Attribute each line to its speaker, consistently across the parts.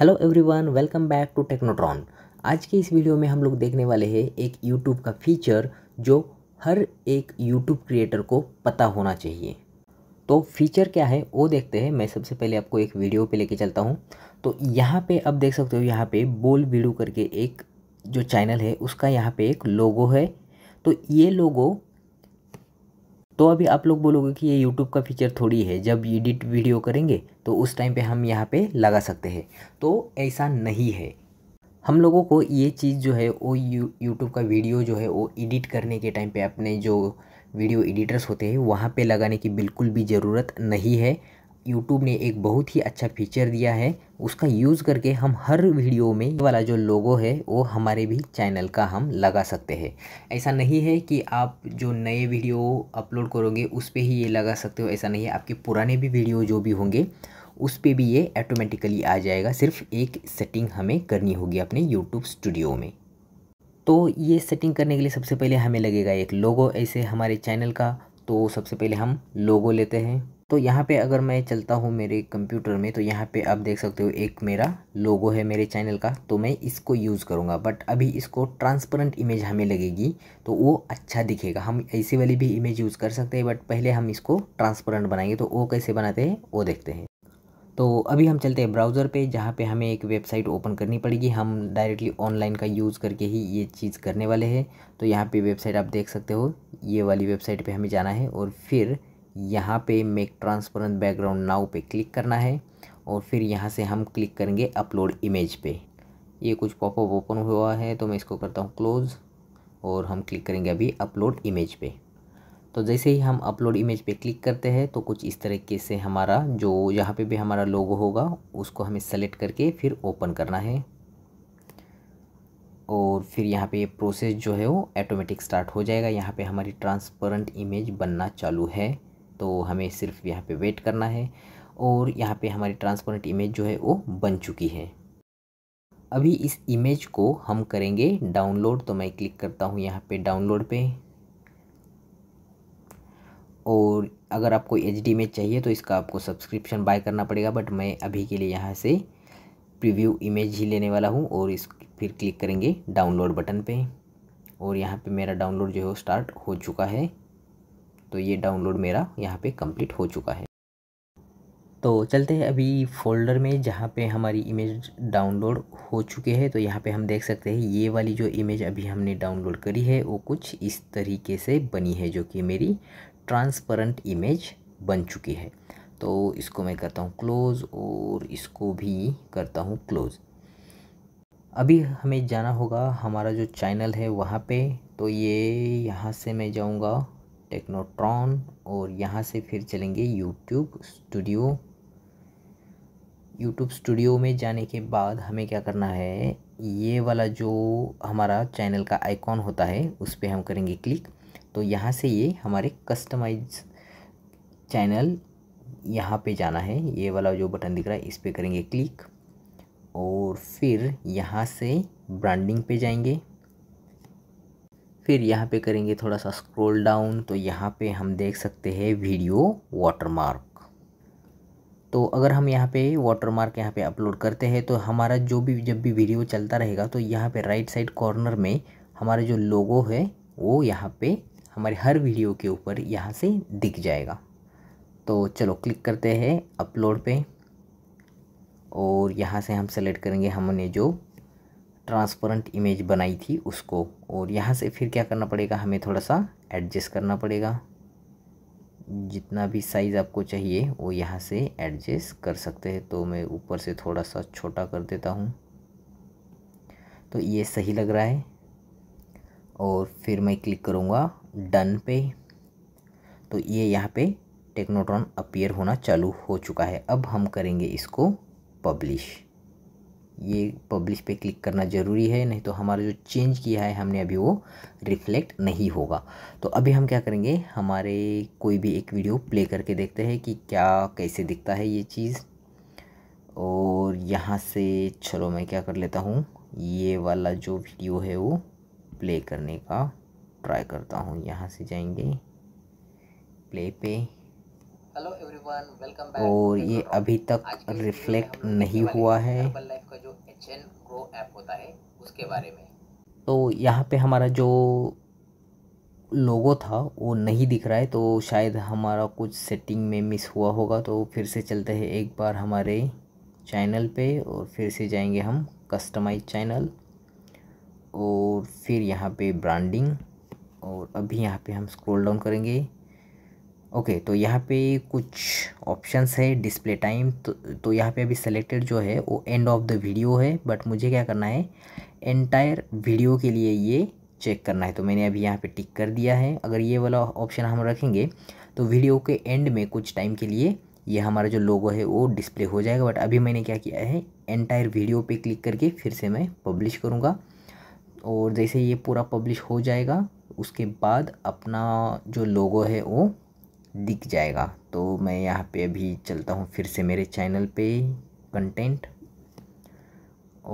Speaker 1: hello everyone welcome back to Technotron आज के इस वीडियो में हम लोग देखने वाले हैं एक यूट्यूब का फीचर जो हर एक यूट्यूब क्रिएटर को पता होना चाहिए तो फीचर क्या है वो देखते हैं मैं सबसे पहले आपको एक वीडियो पे लेके चलता हूँ तो यहाँ पे आप देख सकते हो यहाँ पे बोल वीडियो करके एक जो चैनल है उसका यहाँ पर एक लोगो है तो ये लोगो तो अभी आप लोग बोलोगे कि ये यूट्यूब का फीचर थोड़ी है जब एडिट वीडियो करेंगे तो उस टाइम पे हम यहाँ पे लगा सकते हैं तो ऐसा नहीं है हम लोगों को ये चीज़ जो है वो यू यूट्यूब का वीडियो जो है वो एडिट करने के टाइम पे अपने जो वीडियो एडिटर्स होते हैं वहाँ पे लगाने की बिल्कुल भी ज़रूरत नहीं है यूट्यूब ने एक बहुत ही अच्छा फीचर दिया है उसका यूज़ करके हम हर वीडियो में वाला जो लोगो है वो हमारे भी चैनल का हम लगा सकते हैं ऐसा नहीं है कि आप जो नए वीडियो अपलोड करोगे उस पर ही ये लगा सकते हो ऐसा नहीं है आपके पुराने भी वीडियो जो भी होंगे उस पर भी ये ऑटोमेटिकली आ जाएगा सिर्फ एक सेटिंग हमें करनी होगी अपने यूट्यूब स्टूडियो में तो ये सेटिंग करने के लिए सबसे पहले हमें लगेगा एक लोगो ऐसे हमारे चैनल का तो सबसे पहले हम लोगो लेते हैं तो यहाँ पे अगर मैं चलता हूँ मेरे कंप्यूटर में तो यहाँ पे आप देख सकते हो एक मेरा लोगो है मेरे चैनल का तो मैं इसको यूज़ करूँगा बट अभी इसको ट्रांसपेरेंट इमेज हमें लगेगी तो वो अच्छा दिखेगा हम ऐसी वाली भी इमेज यूज़ कर सकते हैं बट पहले हम इसको ट्रांसपेरेंट बनाएंगे तो वो कैसे बनाते हैं वो देखते हैं तो अभी हम चलते हैं ब्राउज़र पे जहाँ पे हमें एक वेबसाइट ओपन करनी पड़ेगी हम डायरेक्टली ऑनलाइन का यूज़ करके ही ये चीज़ करने वाले हैं तो यहाँ पे वेबसाइट आप देख सकते हो ये वाली वेबसाइट पे हमें जाना है और फिर यहाँ पे मेक ट्रांसपेरेंट बैकग्राउंड नाउ पे क्लिक करना है और फिर यहाँ से हम क्लिक करेंगे अपलोड इमेज पे ये कुछ पॉपअप ओपन हुआ है तो मैं इसको करता हूँ क्लोज़ और हम क्लिक करेंगे अभी अपलोड इमेज पे तो जैसे ही हम अपलोड इमेज पे क्लिक करते हैं तो कुछ इस तरीके से हमारा जो यहाँ पे भी हमारा लोगो होगा उसको हमें सेलेक्ट करके फिर ओपन करना है और फिर यहाँ पे ये प्रोसेस जो है वो ऑटोमेटिक स्टार्ट हो जाएगा यहाँ पे हमारी ट्रांसपेरेंट इमेज बनना चालू है तो हमें सिर्फ यहाँ पे वेट करना है और यहाँ पे हमारी ट्रांसपोरेंट इमेज जो है वो बन चुकी है अभी इस इमेज को हम करेंगे डाउनलोड तो मैं क्लिक करता हूँ यहाँ पे डाउनलोड पे और अगर आपको एच डी इमेज चाहिए तो इसका आपको सब्सक्रिप्शन बाय करना पड़ेगा बट मैं अभी के लिए यहाँ से प्रीव्यू इमेज ही लेने वाला हूँ और इस फिर क्लिक करेंगे डाउनलोड बटन पे और यहाँ पे मेरा डाउनलोड जो है वो स्टार्ट हो चुका है तो ये डाउनलोड मेरा यहाँ पे कंप्लीट हो चुका है तो चलते हैं अभी फोल्डर में जहाँ पे हमारी इमेज डाउनलोड हो चुके हैं तो यहाँ पे हम देख सकते हैं ये वाली जो इमेज अभी हमने डाउनलोड करी है वो कुछ इस तरीके से बनी है जो कि मेरी ट्रांसपरेंट इमेज बन चुकी है तो इसको मैं करता हूँ क्लोज़ और इसको भी करता हूँ क्लोज़ अभी हमें जाना होगा हमारा जो चैनल है वहाँ पे तो ये यहाँ से मैं जाऊँगा टेक्नोट्रॉन और यहाँ से फिर चलेंगे यूट्यूब स्टूडियो यूट्यूब स्टूडियो में जाने के बाद हमें क्या करना है ये वाला जो हमारा चैनल का आइकॉन होता है उस पर हम करेंगे क्लिक तो यहाँ से ये हमारे कस्टमाइज चैनल यहाँ पे जाना है ये वाला जो बटन दिख रहा है इस पर करेंगे क्लिक और फिर यहाँ से ब्रांडिंग पे जाएंगे फिर यहाँ पे करेंगे थोड़ा सा स्क्रॉल डाउन तो यहाँ पे हम देख सकते हैं वीडियो वाटरमार्क तो अगर हम यहाँ पे वाटरमार्क यहाँ पे अपलोड करते हैं तो हमारा जो भी जब भी वीडियो चलता रहेगा तो यहाँ पे राइट साइड कॉर्नर में हमारा जो लोगो है वो यहाँ पे हमारे हर वीडियो के ऊपर यहाँ से दिख जाएगा तो चलो क्लिक करते हैं अपलोड पे और यहाँ से हम सेलेक्ट करेंगे हमने जो ट्रांसपेरेंट इमेज बनाई थी उसको और यहाँ से फिर क्या करना पड़ेगा हमें थोड़ा सा एडजस्ट करना पड़ेगा जितना भी साइज़ आपको चाहिए वो यहाँ से एडजस्ट कर सकते हैं तो मैं ऊपर से थोड़ा सा छोटा कर देता हूँ तो ये सही लग रहा है और फिर मैं क्लिक करूँगा डन पे तो ये यहाँ पे टेक्नोट्रॉन अपीयर होना चालू हो चुका है अब हम करेंगे इसको पब्लिश ये पब्लिश पे क्लिक करना ज़रूरी है नहीं तो हमारा जो चेंज किया है हमने अभी वो रिफ्लेक्ट नहीं होगा तो अभी हम क्या करेंगे हमारे कोई भी एक वीडियो प्ले करके देखते हैं कि क्या कैसे दिखता है ये चीज़ और यहाँ से चलो मैं क्या कर लेता हूँ ये वाला जो वीडियो है वो प्ले करने का ट्राई करता हूँ यहाँ से जाएंगे प्ले पे हेलो एवरीवन वेलकम बैक और ये अभी तक रिफ्लेक्ट नहीं हुआ है है उसके बारे में तो यहाँ पे हमारा जो लोगो था वो नहीं दिख रहा है तो शायद हमारा कुछ सेटिंग में मिस हुआ होगा तो फिर से चलते हैं एक बार हमारे चैनल पे और फिर से जाएंगे हम कस्टमाइज चैनल और फिर यहाँ पे ब्रांडिंग और अभी यहाँ पे हम स्क्रॉल डाउन करेंगे ओके तो यहाँ पे कुछ ऑप्शंस है डिस्प्ले टाइम तो तो यहाँ पे अभी सेलेक्टेड जो है वो एंड ऑफ द वीडियो है बट मुझे क्या करना है एंटायर वीडियो के लिए ये चेक करना है तो मैंने अभी यहाँ पे टिक कर दिया है अगर ये वाला ऑप्शन हम रखेंगे तो वीडियो के एंड में कुछ टाइम के लिए ये हमारा जो लोगो है वो डिस्प्ले हो जाएगा बट अभी मैंने क्या किया है एंटायर वीडियो पे क्लिक करके फिर से मैं पब्लिश करूँगा और जैसे ये पूरा पब्लिश हो जाएगा उसके बाद अपना जो लोगो है वो दिख जाएगा तो मैं यहाँ पे अभी चलता हूँ फिर से मेरे चैनल पे कंटेंट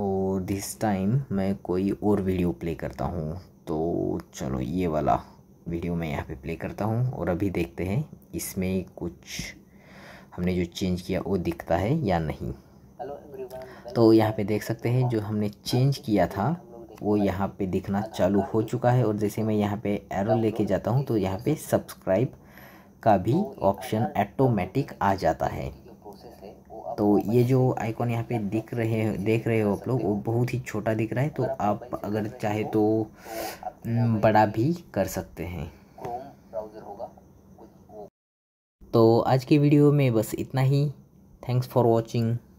Speaker 1: और दिस टाइम मैं कोई और वीडियो प्ले करता हूँ तो चलो ये वाला वीडियो मैं यहाँ पे प्ले करता हूँ और अभी देखते हैं इसमें कुछ हमने जो चेंज किया वो दिखता है या नहीं तो यहाँ पे देख सकते हैं जो हमने चेंज किया था वो यहाँ पे दिखना चालू हो चुका है और जैसे मैं यहाँ पे एरो लेके जाता हूँ तो यहाँ पे सब्सक्राइब का भी ऑप्शन ऑटोमेटिक आ जाता है तो ये जो आइकॉन यहाँ पे दिख रहे देख रहे हो आप लोग वो बहुत ही छोटा दिख रहा है तो आप अगर चाहे तो हम्म, बड़ा भी कर सकते हैं तो आज के वीडियो में बस इतना ही थैंक्स फॉर वॉचिंग